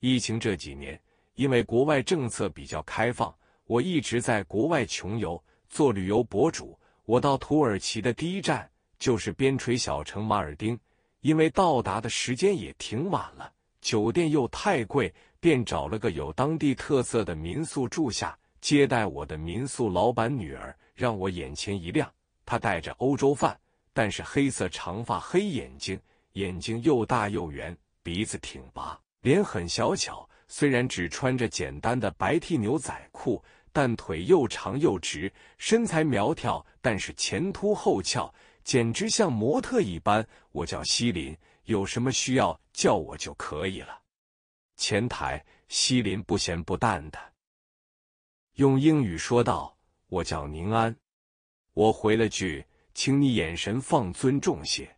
疫情这几年，因为国外政策比较开放，我一直在国外穷游做旅游博主。我到土耳其的第一站就是边陲小城马尔丁，因为到达的时间也挺晚了，酒店又太贵，便找了个有当地特色的民宿住下。接待我的民宿老板女儿让我眼前一亮，她带着欧洲范，但是黑色长发、黑眼睛，眼睛又大又圆，鼻子挺拔。脸很小巧，虽然只穿着简单的白 T 牛仔裤，但腿又长又直，身材苗条，但是前凸后翘，简直像模特一般。我叫西林，有什么需要叫我就可以了。前台西林不咸不淡的用英语说道：“我叫宁安。”我回了句：“请你眼神放尊重些。”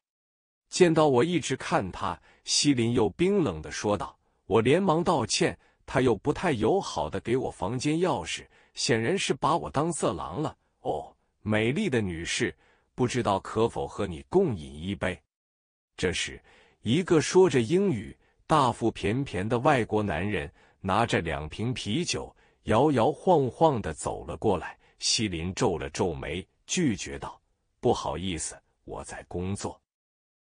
见到我一直看他。西林又冰冷的说道：“我连忙道歉，他又不太友好的给我房间钥匙，显然是把我当色狼了。哦，美丽的女士，不知道可否和你共饮一杯？”这时，一个说着英语、大腹便便的外国男人拿着两瓶啤酒，摇摇晃晃的走了过来。西林皱了皱眉，拒绝道：“不好意思，我在工作。”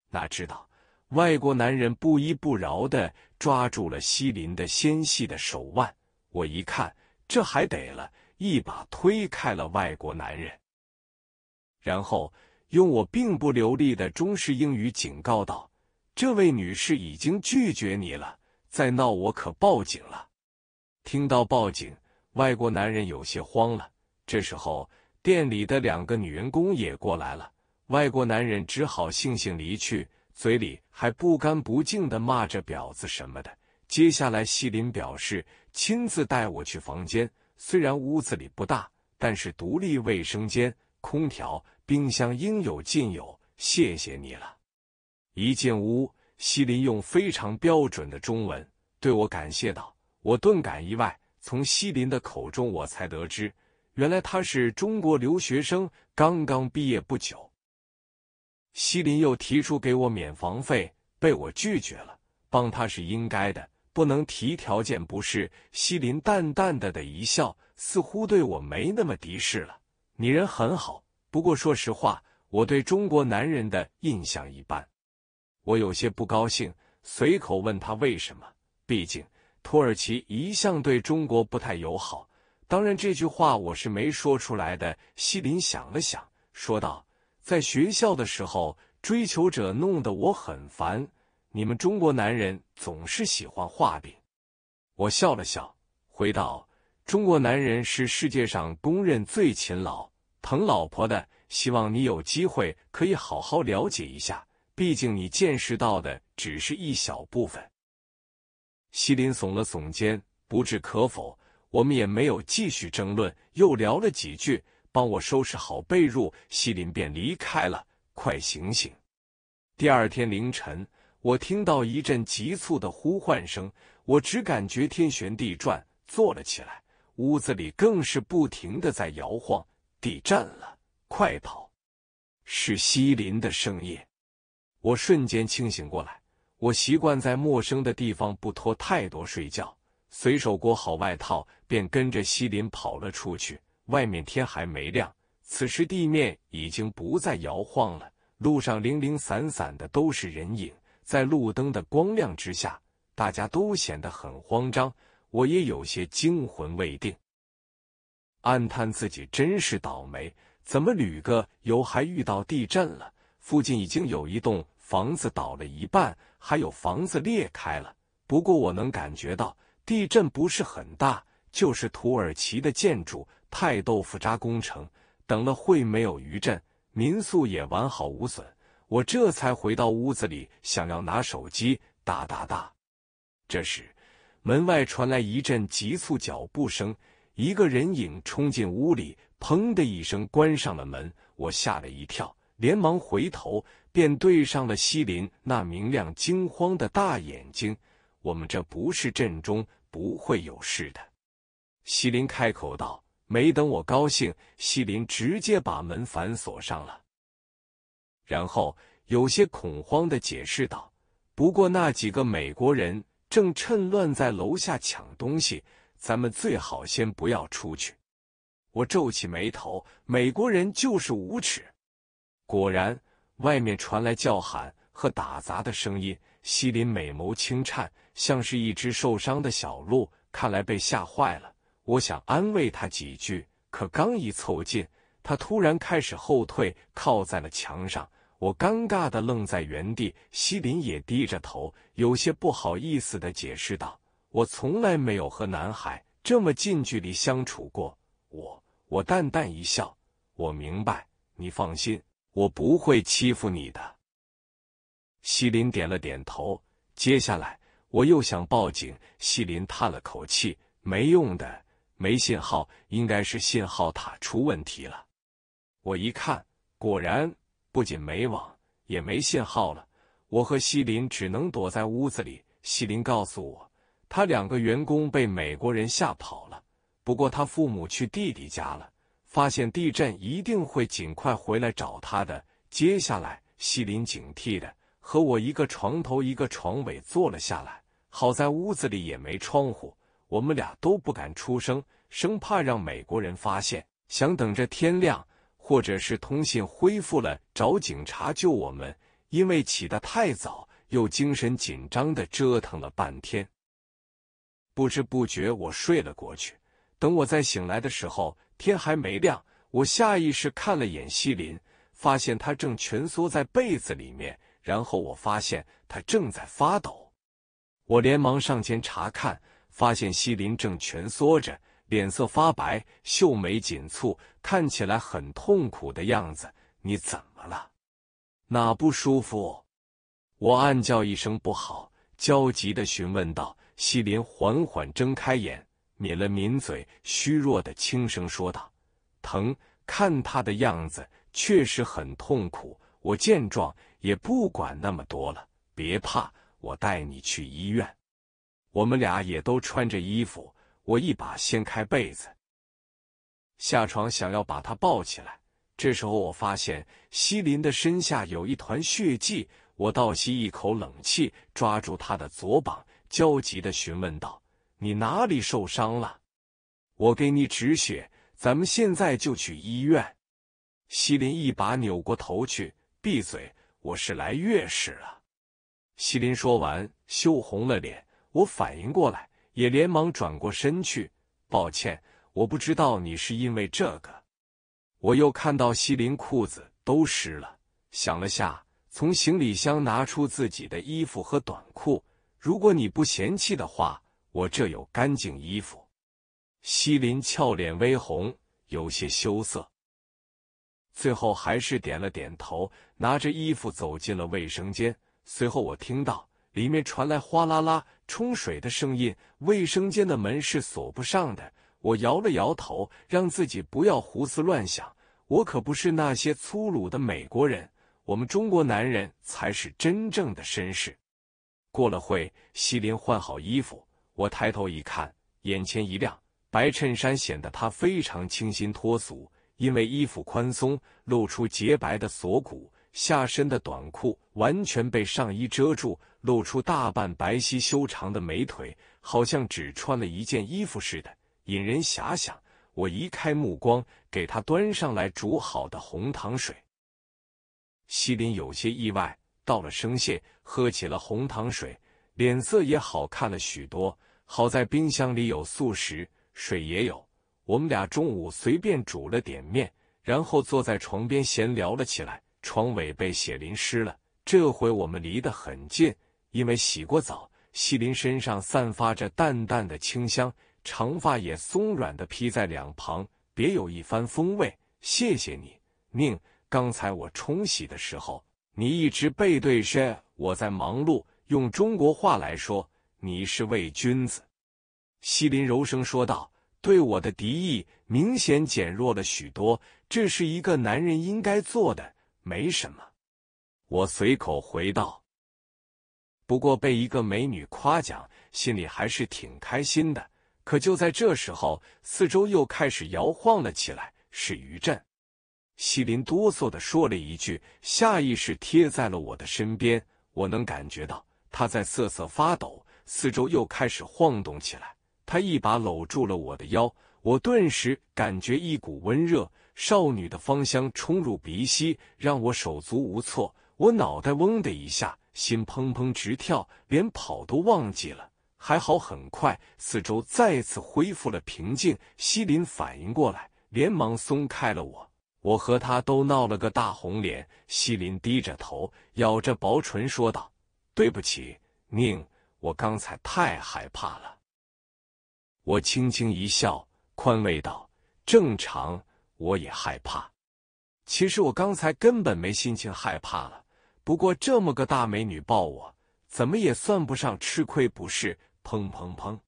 哪知道。外国男人不依不饶的抓住了西林的纤细的手腕，我一看，这还得了，一把推开了外国男人，然后用我并不流利的中式英语警告道：“这位女士已经拒绝你了，再闹我可报警了。”听到报警，外国男人有些慌了。这时候，店里的两个女员工也过来了，外国男人只好悻悻离去。嘴里还不干不净的骂着婊子什么的。接下来，西林表示亲自带我去房间。虽然屋子里不大，但是独立卫生间、空调、冰箱应有尽有。谢谢你了。一进屋，西林用非常标准的中文对我感谢道。我顿感意外，从西林的口中我才得知，原来他是中国留学生，刚刚毕业不久。西林又提出给我免房费，被我拒绝了。帮他是应该的，不能提条件。不是，西林淡淡的的一笑，似乎对我没那么敌视了。你人很好，不过说实话，我对中国男人的印象一般。我有些不高兴，随口问他为什么。毕竟土耳其一向对中国不太友好。当然，这句话我是没说出来的。西林想了想，说道。在学校的时候，追求者弄得我很烦。你们中国男人总是喜欢画饼。我笑了笑，回道：“中国男人是世界上公认最勤劳、疼老婆的。希望你有机会可以好好了解一下，毕竟你见识到的只是一小部分。”西林耸了耸肩，不置可否。我们也没有继续争论，又聊了几句。帮我收拾好被褥，西林便离开了。快醒醒！第二天凌晨，我听到一阵急促的呼唤声，我只感觉天旋地转，坐了起来，屋子里更是不停的在摇晃，地震了！快跑！是西林的声音，我瞬间清醒过来。我习惯在陌生的地方不拖太多睡觉，随手裹好外套，便跟着西林跑了出去。外面天还没亮，此时地面已经不再摇晃了。路上零零散散的都是人影，在路灯的光亮之下，大家都显得很慌张。我也有些惊魂未定，暗叹自己真是倒霉，怎么旅个游还遇到地震了？附近已经有一栋房子倒了一半，还有房子裂开了。不过我能感觉到地震不是很大，就是土耳其的建筑。菜豆腐渣工程，等了会没有余震，民宿也完好无损，我这才回到屋子里，想要拿手机，哒哒哒。这时门外传来一阵急促脚步声，一个人影冲进屋里，砰的一声关上了门。我吓了一跳，连忙回头，便对上了西林那明亮惊慌的大眼睛。我们这不是震中，不会有事的。”西林开口道。没等我高兴，西林直接把门反锁上了，然后有些恐慌的解释道：“不过那几个美国人正趁乱在楼下抢东西，咱们最好先不要出去。”我皱起眉头，美国人就是无耻。果然，外面传来叫喊和打砸的声音。西林美眸轻颤，像是一只受伤的小鹿，看来被吓坏了。我想安慰他几句，可刚一凑近，他突然开始后退，靠在了墙上。我尴尬的愣在原地，西林也低着头，有些不好意思的解释道：“我从来没有和男孩这么近距离相处过。”我我淡淡一笑，我明白，你放心，我不会欺负你的。西林点了点头。接下来，我又想报警，西林叹了口气：“没用的。”没信号，应该是信号塔出问题了。我一看，果然不仅没网，也没信号了。我和西林只能躲在屋子里。西林告诉我，他两个员工被美国人吓跑了，不过他父母去弟弟家了，发现地震一定会尽快回来找他的。接下来，西林警惕的和我一个床头一个床尾坐了下来。好在屋子里也没窗户。我们俩都不敢出声，生怕让美国人发现，想等着天亮，或者是通信恢复了找警察救我们。因为起得太早，又精神紧张的折腾了半天，不知不觉我睡了过去。等我再醒来的时候，天还没亮。我下意识看了眼西林，发现他正蜷缩在被子里面，然后我发现他正在发抖。我连忙上前查看。发现西林正蜷缩着，脸色发白，秀眉紧蹙，看起来很痛苦的样子。你怎么了？哪不舒服？我暗叫一声不好，焦急的询问道。西林缓缓睁开眼，抿了抿嘴，虚弱的轻声说道：“疼。”看他的样子，确实很痛苦。我见状也不管那么多了，别怕，我带你去医院。我们俩也都穿着衣服，我一把掀开被子，下床想要把他抱起来。这时候我发现西林的身下有一团血迹，我倒吸一口冷气，抓住他的左膀，焦急的询问道：“你哪里受伤了？我给你止血，咱们现在就去医院。”西林一把扭过头去，闭嘴！我是来月事了。西林说完，羞红了脸。我反应过来，也连忙转过身去。抱歉，我不知道你是因为这个。我又看到西林裤子都湿了，想了下，从行李箱拿出自己的衣服和短裤。如果你不嫌弃的话，我这有干净衣服。西林俏脸微红，有些羞涩，最后还是点了点头，拿着衣服走进了卫生间。随后我听到里面传来哗啦啦。冲水的声音，卫生间的门是锁不上的。我摇了摇头，让自己不要胡思乱想。我可不是那些粗鲁的美国人，我们中国男人才是真正的绅士。过了会，西林换好衣服，我抬头一看，眼前一亮，白衬衫显得他非常清新脱俗，因为衣服宽松，露出洁白的锁骨。下身的短裤完全被上衣遮住，露出大半白皙修长的美腿，好像只穿了一件衣服似的，引人遐想。我移开目光，给他端上来煮好的红糖水。西林有些意外，道了声谢，喝起了红糖水，脸色也好看了许多。好在冰箱里有素食，水也有，我们俩中午随便煮了点面，然后坐在床边闲聊了起来。床尾被血淋湿了。这回我们离得很近，因为洗过澡，西林身上散发着淡淡的清香，长发也松软的披在两旁，别有一番风味。谢谢你，宁。刚才我冲洗的时候，你一直背对身，我在忙碌。用中国话来说，你是伪君子。”西林柔声说道，对我的敌意明显减弱了许多。这是一个男人应该做的。没什么，我随口回道。不过被一个美女夸奖，心里还是挺开心的。可就在这时候，四周又开始摇晃了起来，是余震。西林哆嗦的说了一句，下意识贴在了我的身边，我能感觉到他在瑟瑟发抖。四周又开始晃动起来，他一把搂住了我的腰，我顿时感觉一股温热。少女的芳香冲入鼻息，让我手足无措。我脑袋嗡的一下，心砰砰直跳，连跑都忘记了。还好，很快四周再次恢复了平静。西林反应过来，连忙松开了我。我和他都闹了个大红脸。西林低着头，咬着薄唇说道：“对不起，宁，我刚才太害怕了。”我轻轻一笑，宽慰道：“正常。”我也害怕。其实我刚才根本没心情害怕了。不过这么个大美女抱我，怎么也算不上吃亏，不是？砰砰砰！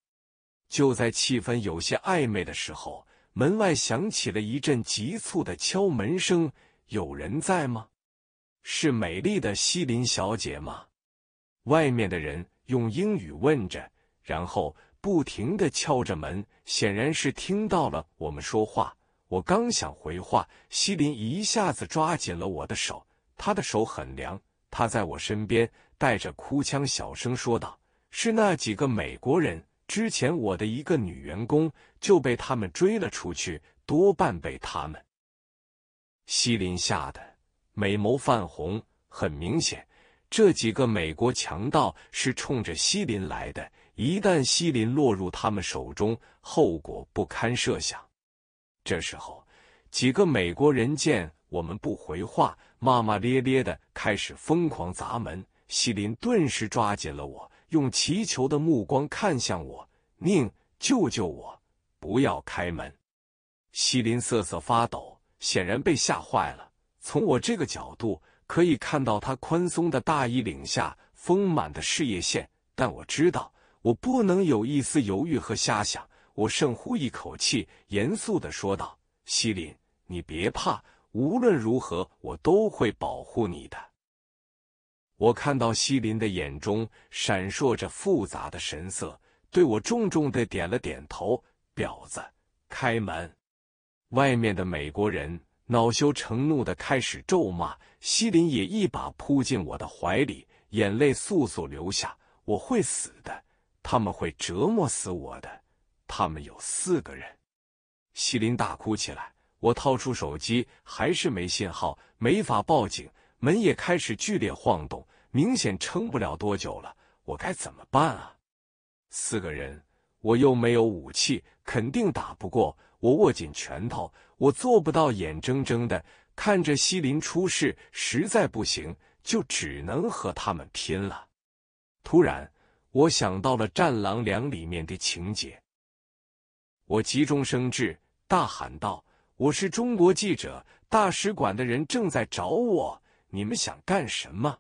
就在气氛有些暧昧的时候，门外响起了一阵急促的敲门声：“有人在吗？是美丽的西林小姐吗？”外面的人用英语问着，然后不停的敲着门，显然是听到了我们说话。我刚想回话，西林一下子抓紧了我的手，他的手很凉。他在我身边，带着哭腔小声说道：“是那几个美国人，之前我的一个女员工就被他们追了出去，多半被他们。”西林吓得美眸泛红，很明显，这几个美国强盗是冲着西林来的。一旦西林落入他们手中，后果不堪设想。这时候，几个美国人见我们不回话，骂骂咧咧的开始疯狂砸门。西林顿时抓紧了我，用祈求的目光看向我：“宁，救救我，不要开门！”西林瑟瑟发抖，显然被吓坏了。从我这个角度可以看到他宽松的大衣领下丰满的事业线，但我知道我不能有一丝犹豫和瞎想。我深呼一口气，严肃的说道：“西林，你别怕，无论如何，我都会保护你的。”我看到西林的眼中闪烁着复杂的神色，对我重重的点了点头。婊子，开门！外面的美国人恼羞成怒的开始咒骂，西林也一把扑进我的怀里，眼泪簌簌流下：“我会死的，他们会折磨死我的。”他们有四个人，西林大哭起来。我掏出手机，还是没信号，没法报警。门也开始剧烈晃动，明显撑不了多久了。我该怎么办啊？四个人，我又没有武器，肯定打不过。我握紧拳头，我做不到眼睁睁的看着西林出事。实在不行，就只能和他们拼了。突然，我想到了《战狼两》里面的情节。我急中生智，大喊道：“我是中国记者，大使馆的人正在找我，你们想干什么？”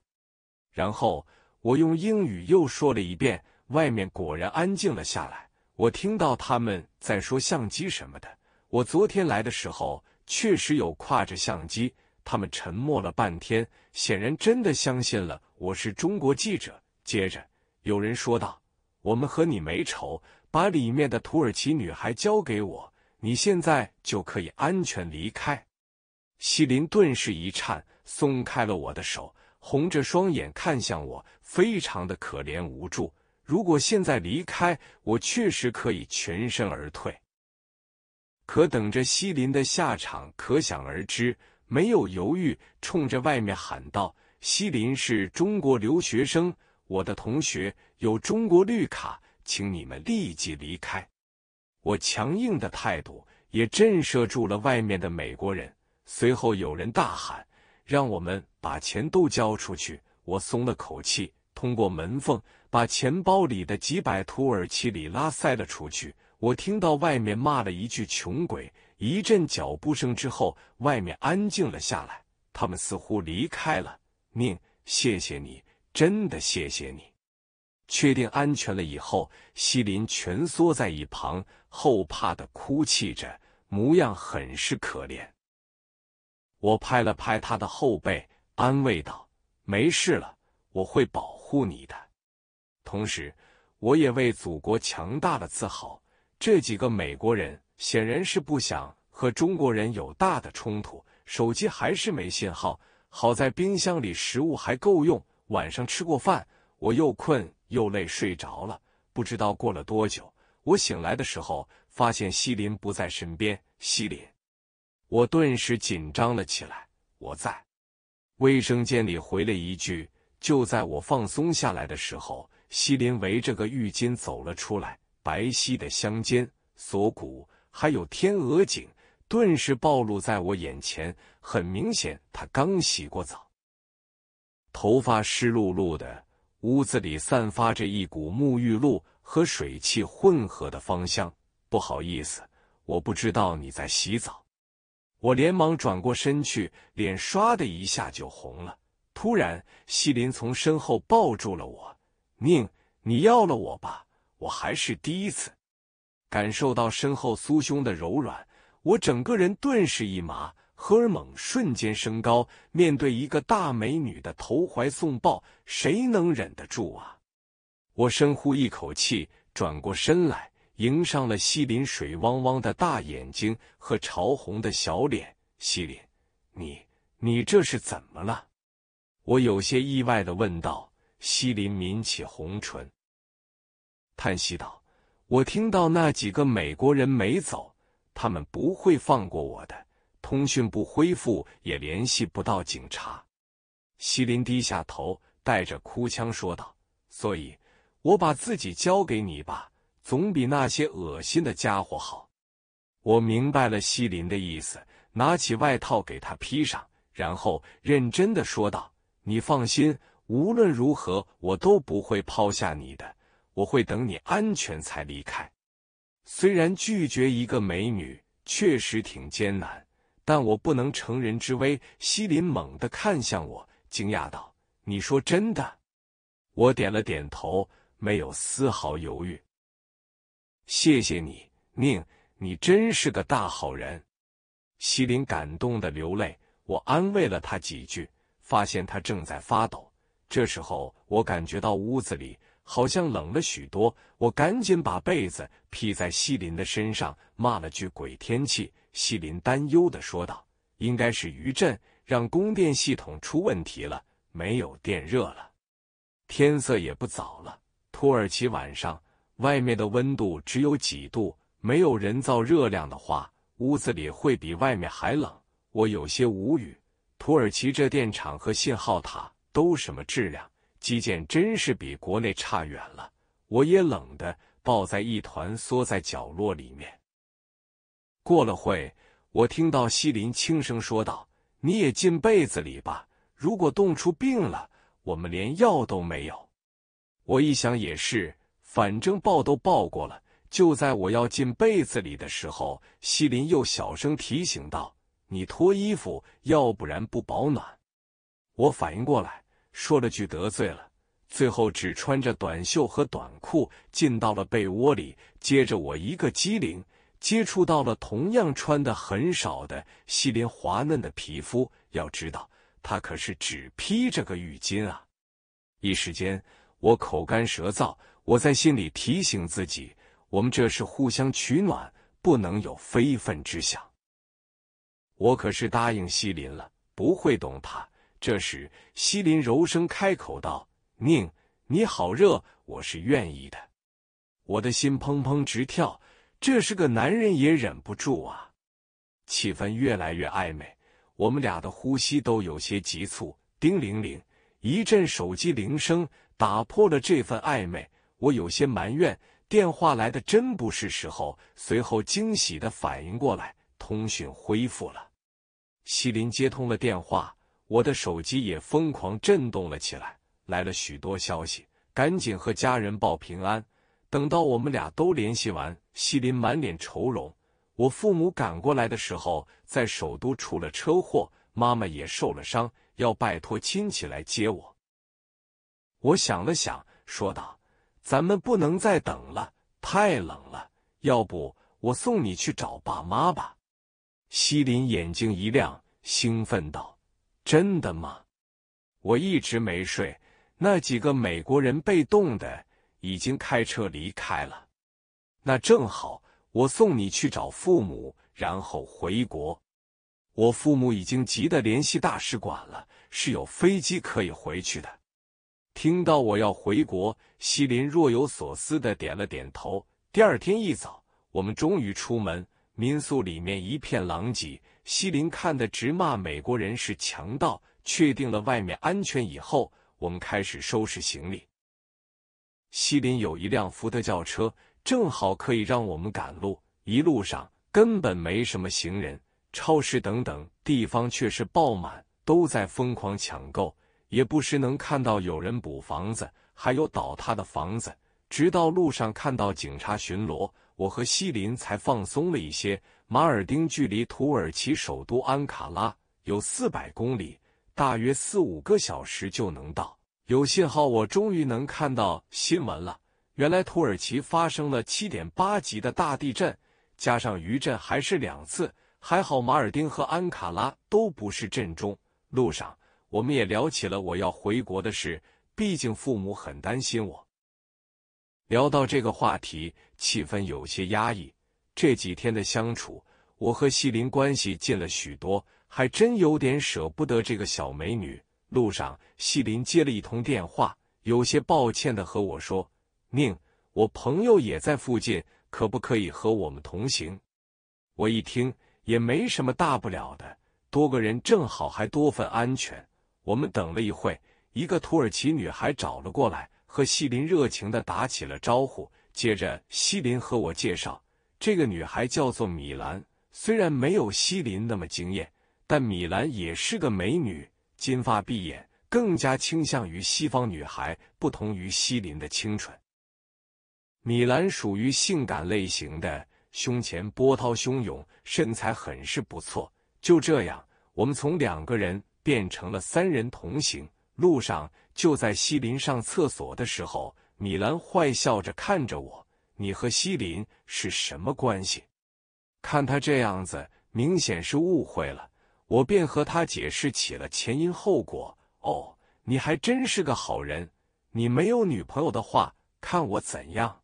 然后我用英语又说了一遍。外面果然安静了下来，我听到他们在说相机什么的。我昨天来的时候确实有挎着相机。他们沉默了半天，显然真的相信了我是中国记者。接着有人说道：“我们和你没仇。”把里面的土耳其女孩交给我，你现在就可以安全离开。西林顿时一颤，松开了我的手，红着双眼看向我，非常的可怜无助。如果现在离开，我确实可以全身而退，可等着西林的下场可想而知。没有犹豫，冲着外面喊道：“西林是中国留学生，我的同学有中国绿卡。”请你们立即离开！我强硬的态度也震慑住了外面的美国人。随后有人大喊：“让我们把钱都交出去！”我松了口气，通过门缝把钱包里的几百土耳其里拉塞了出去。我听到外面骂了一句“穷鬼”，一阵脚步声之后，外面安静了下来。他们似乎离开了。宁，谢谢你，真的谢谢你。确定安全了以后，西林蜷缩在一旁，后怕的哭泣着，模样很是可怜。我拍了拍他的后背，安慰道：“没事了，我会保护你的。”同时，我也为祖国强大的自豪。这几个美国人显然是不想和中国人有大的冲突。手机还是没信号，好在冰箱里食物还够用。晚上吃过饭，我又困。又累，睡着了。不知道过了多久，我醒来的时候，发现西林不在身边。西林，我顿时紧张了起来。我在卫生间里回了一句：“就在我放松下来的时候，西林围着个浴巾走了出来，白皙的香肩、锁骨，还有天鹅颈，顿时暴露在我眼前。很明显，他刚洗过澡，头发湿漉漉的。”屋子里散发着一股沐浴露和水汽混合的芳香。不好意思，我不知道你在洗澡。我连忙转过身去，脸唰的一下就红了。突然，西林从身后抱住了我，宁，你要了我吧，我还是第一次感受到身后酥胸的柔软，我整个人顿时一麻。荷尔蒙瞬间升高，面对一个大美女的投怀送抱，谁能忍得住啊？我深呼一口气，转过身来，迎上了西林水汪汪的大眼睛和潮红的小脸。西林，你你这是怎么了？我有些意外的问道。西林抿起红唇，叹息道：“我听到那几个美国人没走，他们不会放过我的。”通讯不恢复，也联系不到警察。西林低下头，带着哭腔说道：“所以我把自己交给你吧，总比那些恶心的家伙好。”我明白了西林的意思，拿起外套给他披上，然后认真的说道：“你放心，无论如何我都不会抛下你的，我会等你安全才离开。”虽然拒绝一个美女确实挺艰难。但我不能乘人之危。西林猛地看向我，惊讶道：“你说真的？”我点了点头，没有丝毫犹豫。“谢谢你，宁，你真是个大好人。”西林感动的流泪。我安慰了他几句，发现他正在发抖。这时候，我感觉到屋子里好像冷了许多，我赶紧把被子披在西林的身上，骂了句：“鬼天气。”西林担忧的说道：“应该是余震让供电系统出问题了，没有电热了。天色也不早了，土耳其晚上外面的温度只有几度，没有人造热量的话，屋子里会比外面还冷。”我有些无语，土耳其这电厂和信号塔都什么质量？基建真是比国内差远了。我也冷的抱在一团，缩在角落里面。过了会，我听到西林轻声说道：“你也进被子里吧，如果冻出病了，我们连药都没有。”我一想也是，反正抱都抱过了。就在我要进被子里的时候，西林又小声提醒道：“你脱衣服，要不然不保暖。”我反应过来，说了句“得罪了”，最后只穿着短袖和短裤进到了被窝里。接着我一个机灵。接触到了同样穿的很少的西林滑嫩的皮肤，要知道他可是只披着个浴巾啊！一时间我口干舌燥，我在心里提醒自己，我们这是互相取暖，不能有非分之想。我可是答应西林了，不会动他。这时西林柔声开口道：“宁，你好热，我是愿意的。”我的心砰砰直跳。这是个男人也忍不住啊！气氛越来越暧昧，我们俩的呼吸都有些急促。叮铃铃，一阵手机铃声打破了这份暧昧。我有些埋怨，电话来的真不是时候。随后惊喜的反应过来，通讯恢复了。西林接通了电话，我的手机也疯狂震动了起来，来了许多消息，赶紧和家人报平安。等到我们俩都联系完，西林满脸愁容。我父母赶过来的时候，在首都出了车祸，妈妈也受了伤，要拜托亲戚来接我。我想了想，说道：“咱们不能再等了，太冷了。要不我送你去找爸妈吧？”西林眼睛一亮，兴奋道：“真的吗？我一直没睡，那几个美国人被冻的。”已经开车离开了，那正好，我送你去找父母，然后回国。我父母已经急得联系大使馆了，是有飞机可以回去的。听到我要回国，西林若有所思的点了点头。第二天一早，我们终于出门。民宿里面一片狼藉，西林看得直骂美国人是强盗。确定了外面安全以后，我们开始收拾行李。西林有一辆福特轿车，正好可以让我们赶路。一路上根本没什么行人，超市等等地方却是爆满，都在疯狂抢购。也不时能看到有人补房子，还有倒塌的房子。直到路上看到警察巡逻，我和西林才放松了一些。马尔丁距离土耳其首都安卡拉有四百公里，大约四五个小时就能到。有信号，我终于能看到新闻了。原来土耳其发生了七点八级的大地震，加上余震还是两次。还好马尔丁和安卡拉都不是震中。路上，我们也聊起了我要回国的事，毕竟父母很担心我。聊到这个话题，气氛有些压抑。这几天的相处，我和西林关系近了许多，还真有点舍不得这个小美女。路上，西林接了一通电话，有些抱歉的和我说：“宁，我朋友也在附近，可不可以和我们同行？”我一听，也没什么大不了的，多个人正好还多份安全。我们等了一会，一个土耳其女孩找了过来，和西林热情的打起了招呼。接着，西林和我介绍，这个女孩叫做米兰。虽然没有西林那么惊艳，但米兰也是个美女。金发碧眼，更加倾向于西方女孩，不同于西林的清纯。米兰属于性感类型，的胸前波涛汹涌，身材很是不错。就这样，我们从两个人变成了三人同行。路上就在西林上厕所的时候，米兰坏笑着看着我：“你和西林是什么关系？”看他这样子，明显是误会了。我便和他解释起了前因后果。哦，你还真是个好人。你没有女朋友的话，看我怎样？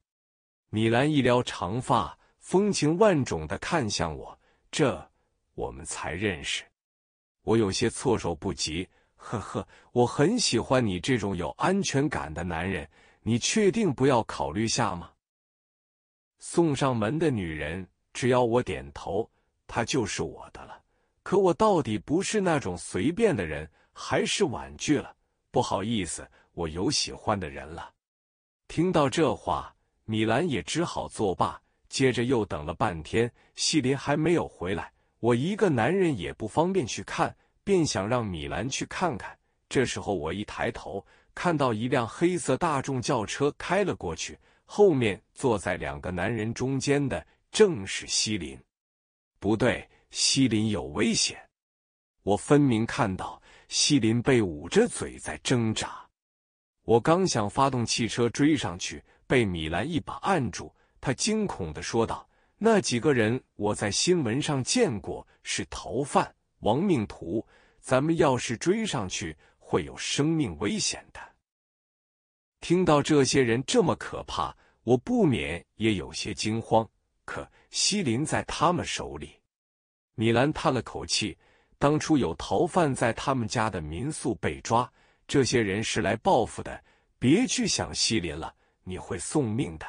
米兰一撩长发，风情万种的看向我。这，我们才认识。我有些措手不及。呵呵，我很喜欢你这种有安全感的男人。你确定不要考虑下吗？送上门的女人，只要我点头，她就是我的了。可我到底不是那种随便的人，还是婉拒了。不好意思，我有喜欢的人了。听到这话，米兰也只好作罢。接着又等了半天，西林还没有回来。我一个男人也不方便去看，便想让米兰去看看。这时候，我一抬头，看到一辆黑色大众轿车开了过去，后面坐在两个男人中间的正是西林。不对。西林有危险！我分明看到西林被捂着嘴在挣扎。我刚想发动汽车追上去，被米兰一把按住。他惊恐的说道：“那几个人我在新闻上见过，是逃犯、亡命徒。咱们要是追上去，会有生命危险的。”听到这些人这么可怕，我不免也有些惊慌。可西林在他们手里。米兰叹了口气：“当初有逃犯在他们家的民宿被抓，这些人是来报复的。别去想西林了，你会送命的。”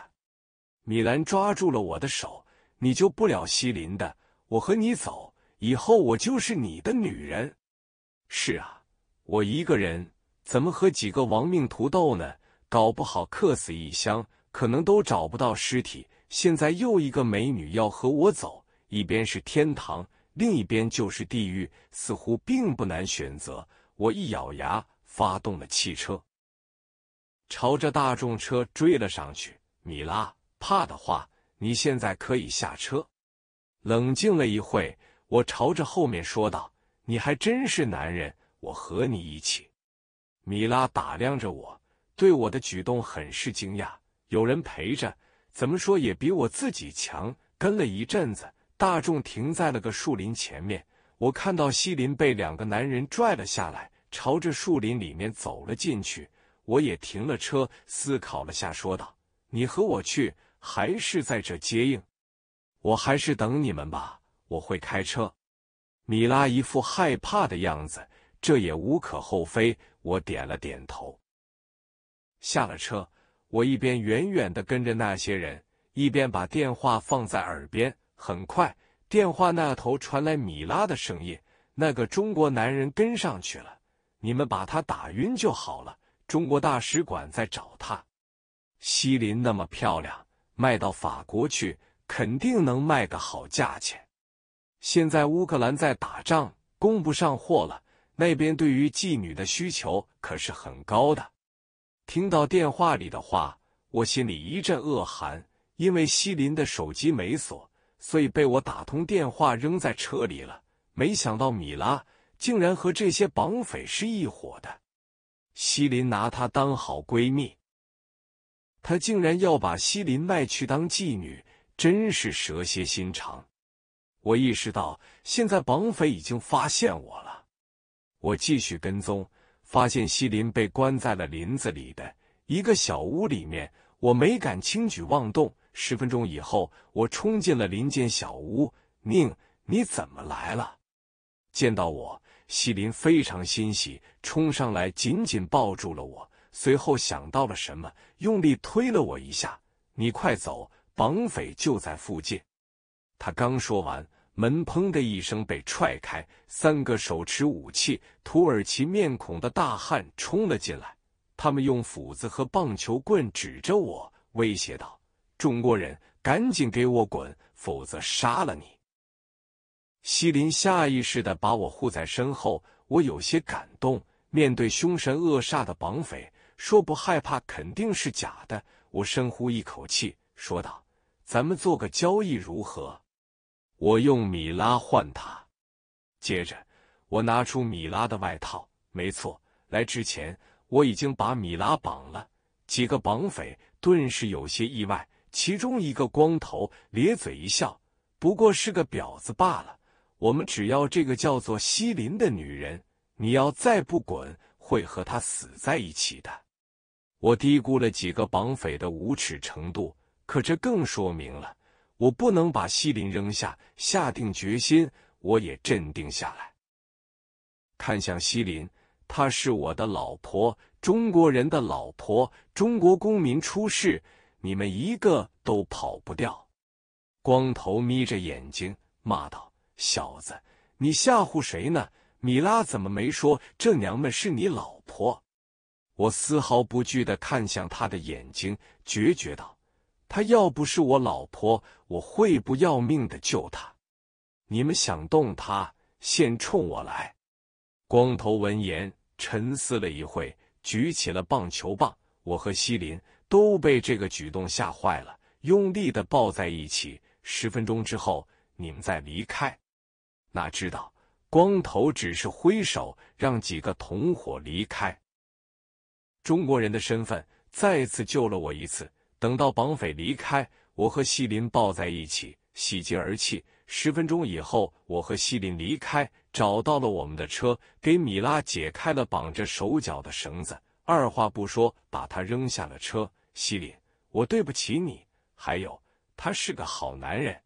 米兰抓住了我的手：“你救不了西林的，我和你走，以后我就是你的女人。”“是啊，我一个人怎么和几个亡命徒斗呢？搞不好客死异乡，可能都找不到尸体。现在又一个美女要和我走。”一边是天堂，另一边就是地狱，似乎并不难选择。我一咬牙，发动了汽车，朝着大众车追了上去。米拉，怕的话，你现在可以下车。冷静了一会，我朝着后面说道：“你还真是男人，我和你一起。”米拉打量着我，对我的举动很是惊讶。有人陪着，怎么说也比我自己强。跟了一阵子。大众停在了个树林前面，我看到西林被两个男人拽了下来，朝着树林里面走了进去。我也停了车，思考了下，说道：“你和我去，还是在这接应？我还是等你们吧，我会开车。”米拉一副害怕的样子，这也无可厚非。我点了点头，下了车，我一边远远的跟着那些人，一边把电话放在耳边。很快，电话那头传来米拉的声音：“那个中国男人跟上去了，你们把他打晕就好了。中国大使馆在找他。西林那么漂亮，卖到法国去肯定能卖个好价钱。现在乌克兰在打仗，供不上货了，那边对于妓女的需求可是很高的。”听到电话里的话，我心里一阵恶寒，因为西林的手机没锁。所以被我打通电话扔在车里了。没想到米拉竟然和这些绑匪是一伙的。西林拿她当好闺蜜，她竟然要把西林卖去当妓女，真是蛇蝎心肠。我意识到现在绑匪已经发现我了。我继续跟踪，发现西林被关在了林子里的一个小屋里面。我没敢轻举妄动。十分钟以后，我冲进了林间小屋。宁，你怎么来了？见到我，西林非常欣喜，冲上来紧紧抱住了我。随后想到了什么，用力推了我一下：“你快走，绑匪就在附近！”他刚说完，门砰的一声被踹开，三个手持武器、土耳其面孔的大汉冲了进来。他们用斧子和棒球棍指着我，威胁道。中国人，赶紧给我滚，否则杀了你！西林下意识的把我护在身后，我有些感动。面对凶神恶煞的绑匪，说不害怕肯定是假的。我深呼一口气，说道：“咱们做个交易如何？我用米拉换他。”接着，我拿出米拉的外套。没错，来之前我已经把米拉绑了。几个绑匪顿时有些意外。其中一个光头咧嘴一笑，不过是个婊子罢了。我们只要这个叫做西林的女人，你要再不滚，会和她死在一起的。我低估了几个绑匪的无耻程度，可这更说明了我不能把西林扔下。下定决心，我也镇定下来，看向西林，她是我的老婆，中国人的老婆，中国公民出事。你们一个都跑不掉！光头眯着眼睛骂道：“小子，你吓唬谁呢？米拉怎么没说这娘们是你老婆？”我丝毫不惧的看向他的眼睛，决绝道：“她要不是我老婆，我会不要命的救她。你们想动她，先冲我来！”光头闻言沉思了一会，举起了棒球棒。我和西林都被这个举动吓坏了，用力的抱在一起。十分钟之后，你们再离开。哪知道，光头只是挥手让几个同伙离开。中国人的身份再次救了我一次。等到绑匪离开，我和西林抱在一起，喜极而泣。十分钟以后，我和西林离开，找到了我们的车，给米拉解开了绑着手脚的绳子。二话不说，把他扔下了车。西林，我对不起你。还有，他是个好男人。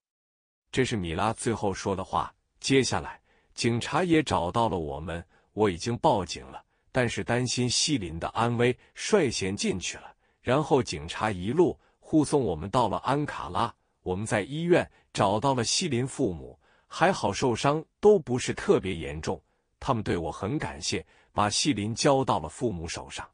这是米拉最后说的话。接下来，警察也找到了我们，我已经报警了，但是担心西林的安危，率先进去了。然后警察一路护送我们到了安卡拉。我们在医院找到了西林父母，还好受伤都不是特别严重，他们对我很感谢。把西林交到了父母手上，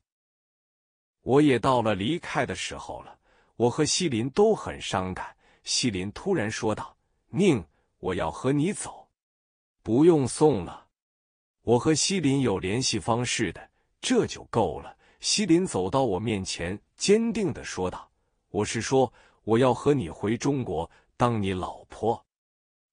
我也到了离开的时候了。我和西林都很伤感。西林突然说道：“宁，我要和你走，不用送了。我和西林有联系方式的，这就够了。”西林走到我面前，坚定的说道：“我是说，我要和你回中国，当你老婆。”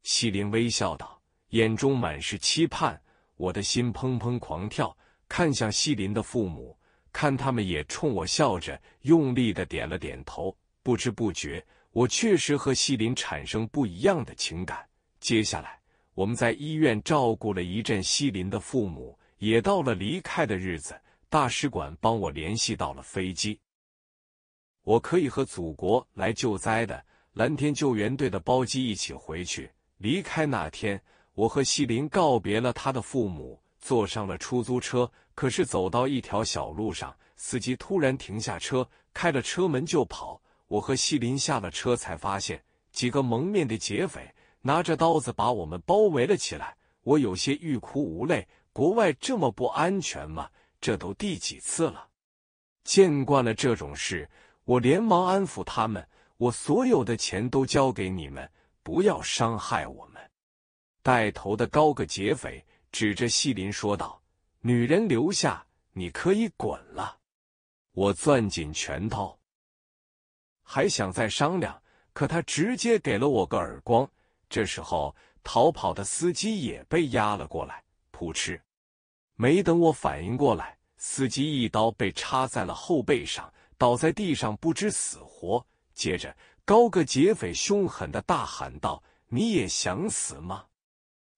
西林微笑道，眼中满是期盼。我的心砰砰狂跳。看向西林的父母，看他们也冲我笑着，用力的点了点头。不知不觉，我确实和西林产生不一样的情感。接下来，我们在医院照顾了一阵西林的父母，也到了离开的日子。大使馆帮我联系到了飞机，我可以和祖国来救灾的蓝天救援队的包机一起回去。离开那天，我和西林告别了他的父母。坐上了出租车，可是走到一条小路上，司机突然停下车，开了车门就跑。我和西林下了车，才发现几个蒙面的劫匪拿着刀子把我们包围了起来。我有些欲哭无泪，国外这么不安全吗？这都第几次了？见惯了这种事，我连忙安抚他们：“我所有的钱都交给你们，不要伤害我们。”带头的高个劫匪。指着西林说道：“女人留下，你可以滚了。”我攥紧拳头，还想再商量，可他直接给了我个耳光。这时候，逃跑的司机也被压了过来，扑哧！没等我反应过来，司机一刀被插在了后背上，倒在地上不知死活。接着，高个劫匪凶狠的大喊道：“你也想死吗？”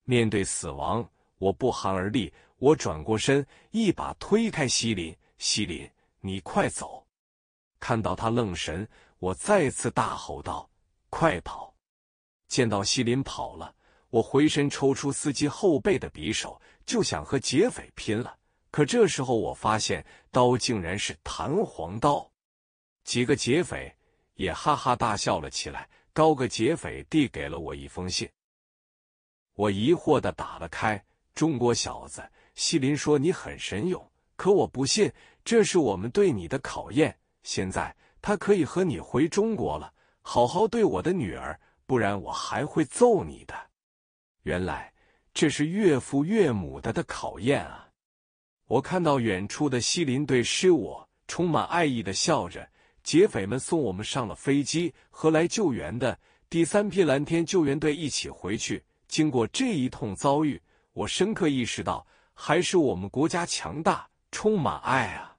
面对死亡。我不寒而栗，我转过身，一把推开西林。西林，你快走！看到他愣神，我再次大吼道：“快跑！”见到西林跑了，我回身抽出司机后背的匕首，就想和劫匪拼了。可这时候，我发现刀竟然是弹簧刀。几个劫匪也哈哈大笑了起来。高个劫匪递给了我一封信，我疑惑的打了开。中国小子西林说：“你很神勇，可我不信。这是我们对你的考验。现在他可以和你回中国了，好好对我的女儿，不然我还会揍你的。”原来这是岳父岳母的的考验啊！我看到远处的西林对师我充满爱意的笑着。劫匪们送我们上了飞机，和来救援的第三批蓝天救援队一起回去。经过这一通遭遇。我深刻意识到，还是我们国家强大，充满爱啊！